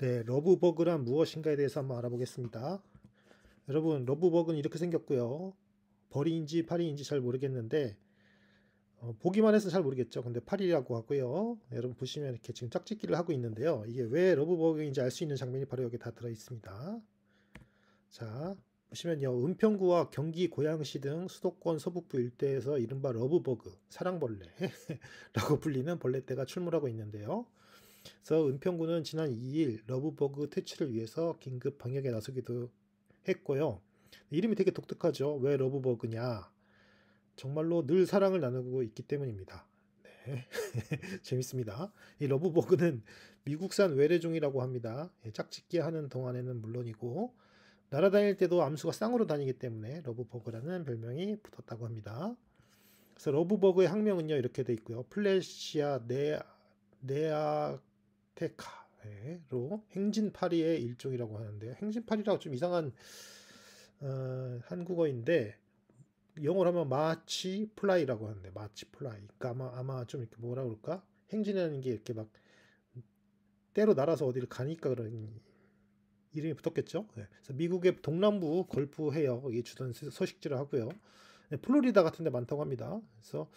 네, 러브버그란 무엇인가에 대해서 한번 알아보겠습니다. 여러분, 러브버그는 이렇게 생겼고요. 벌이인지 파리인지 잘 모르겠는데 어, 보기만 해서 잘 모르겠죠. 근데 파리라고 하고요. 네, 여러분 보시면 이렇게 지금 짝짓기를 하고 있는데요. 이게 왜 러브버그인지 알 수 있는 장면이 바로 여기 다 들어 있습니다. 자, 보시면요. 은평구와 경기 고양시 등 수도권 서북부 일대에서 이른바 러브버그, 사랑벌레라고 불리는 벌레떼가 출몰하고 있는데요. 그래서 은평구는 지난 2일 러브버그 퇴치를 위해서 긴급 방역에 나서기도 했고요. 이름이 되게 독특하죠. 왜 러브버그냐? 정말로 늘 사랑을 나누고 있기 때문입니다. 네. 재밌습니다. 이 러브버그는 미국산 외래종이라고 합니다. 예, 짝짓기 하는 동안에는 물론이고 날아다닐 때도 암수가 쌍으로 다니기 때문에 러브버그라는 별명이 붙었다고 합니다. 그래서 러브버그의 학명은요 이렇게 돼 있고요. 플래시아 네, 네아 테카로 행진파리의 일종이라고 하는데요. 행진파리라고 좀 이상한 어, 한국어인데 영어로 하면 마치 플라이라고 하는데 마치 플라이. 그러니까 아마 아마 좀 이렇게 뭐라 그럴까? 행진이라는 게 이렇게 막 때로 날아서 어디를 가니까 그런 이름이 붙었겠죠. 네. 그래서 미국의 동남부 걸프 해역이 주던 서식지를 하고요. 네, 플로리다 같은 데 많다고 합니다. 그래서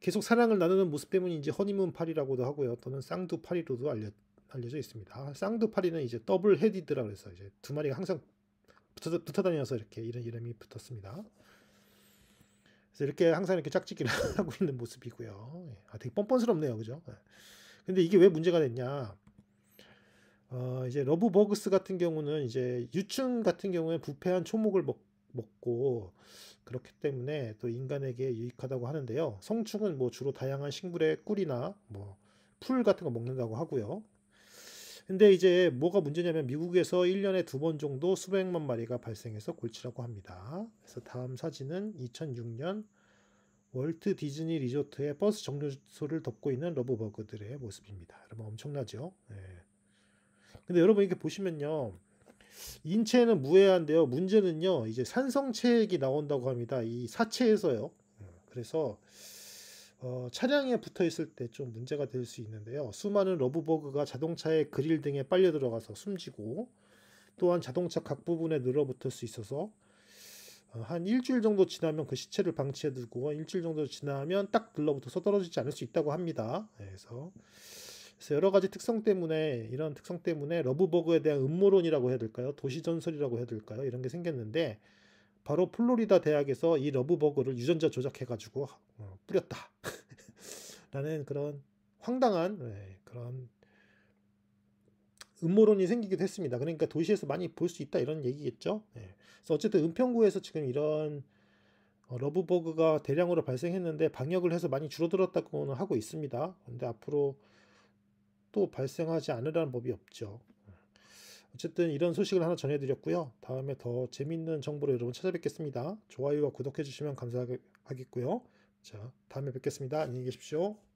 계속 사랑을 나누는 모습 때문인지 허니문 파리라고도 하고요. 또는 쌍두 파리로도 알려, 알려져 있습니다. 쌍두 파리는 이제 더블 헤디드라 그래서 이제 두 마리가 항상 붙어, 붙어 다녀서 이렇게 이런 이름이 붙었습니다. 그래서 이렇게 항상 이렇게 짝짓기를 하고 있는 모습이고요. 예. 아, 되게 뻔뻔스럽네요. 그죠? 예. 근데 이게 왜 문제가 됐냐. 어, 이제 러브버그스 같은 경우는 이제 유충 같은 경우에 부패한 초목을 먹고 먹고 그렇기 때문에 또 인간에게 유익하다고 하는데요. 성충은 뭐 주로 다양한 식물의 꿀이나 뭐 풀 같은 거 먹는다고 하고요. 근데 이제 뭐가 문제냐면 미국에서 1년에 두 번 정도 수백만 마리가 발생해서 골치라고 합니다. 그래서 다음 사진은 2006년 월트 디즈니 리조트의 버스 정류소를 덮고 있는 러브버그들의 모습입니다. 여러분 엄청나죠? 네. 근데 여러분 이렇게 보시면요. 인체는 에 무해한데요. 문제는요. 이제 산성체액이 나온다고 합니다. 이 사체에서요. 음, 그래서 어, 차량에 붙어 있을 때 좀 문제가 될 수 있는데요. 수많은 러브버그가 자동차의 그릴 등에 빨려 들어가서 숨지고 또한 자동차 각 부분에 늘어붙을 수 있어서 어, 한 일주일 정도 지나면 그 시체를 방치해두고 일주일 정도 지나면 딱 들러붙어서 떨어지지 않을 수 있다고 합니다. 네, 그래서 그래서 여러 가지 특성 때문에 이런 특성 때문에 러브버그에 대한 음모론이라고 해야 될까요? 도시 전설이라고 해야 될까요? 이런 게 생겼는데 바로 플로리다 대학에서 이 러브버그를 유전자 조작해가지고 어, 뿌렸다. 라는 그런 황당한 네, 그런 음모론이 생기기도 했습니다. 그러니까 도시에서 많이 볼 수 있다 이런 얘기겠죠. 네. 그래서 어쨌든 은평구에서 지금 이런 어, 러브버그가 대량으로 발생했는데 방역을 해서 많이 줄어들었다고는 하고 있습니다. 근데 앞으로 또 발생하지 않으라는 법이 없죠. 어쨌든 이런 소식을 하나 전해드렸고요. 다음에 더 재밌는 정보로 여러분 찾아뵙겠습니다. 좋아요와 구독해주시면 감사하겠고요. 자, 다음에 뵙겠습니다. 안녕히 계십시오.